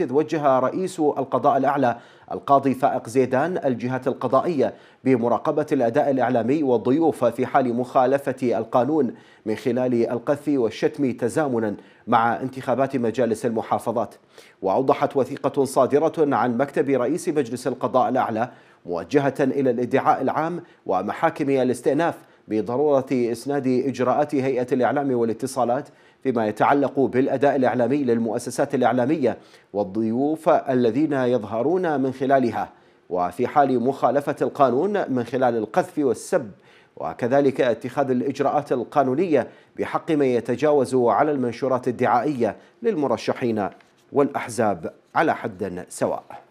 إذ وجه رئيس القضاء الأعلى القاضي فائق زيدان الجهات القضائية بمراقبة الأداء الإعلامي والضيوف في حال مخالفة القانون من خلال القذف والشتم تزامنا مع انتخابات مجالس المحافظات وأوضحت وثيقة صادرة عن مكتب رئيس مجلس القضاء الأعلى موجهة إلى الادعاء العام ومحاكم الاستئناف بضرورة إسناد إجراءات هيئة الإعلام والاتصالات فيما يتعلق بالأداء الإعلامي للمؤسسات الإعلامية والضيوف الذين يظهرون من خلالها وفي حال مخالفة القانون من خلال القذف والسب وكذلك اتخاذ الإجراءات القانونية بحق من يتجاوز على المنشورات الدعائية للمرشحين والأحزاب على حد سواء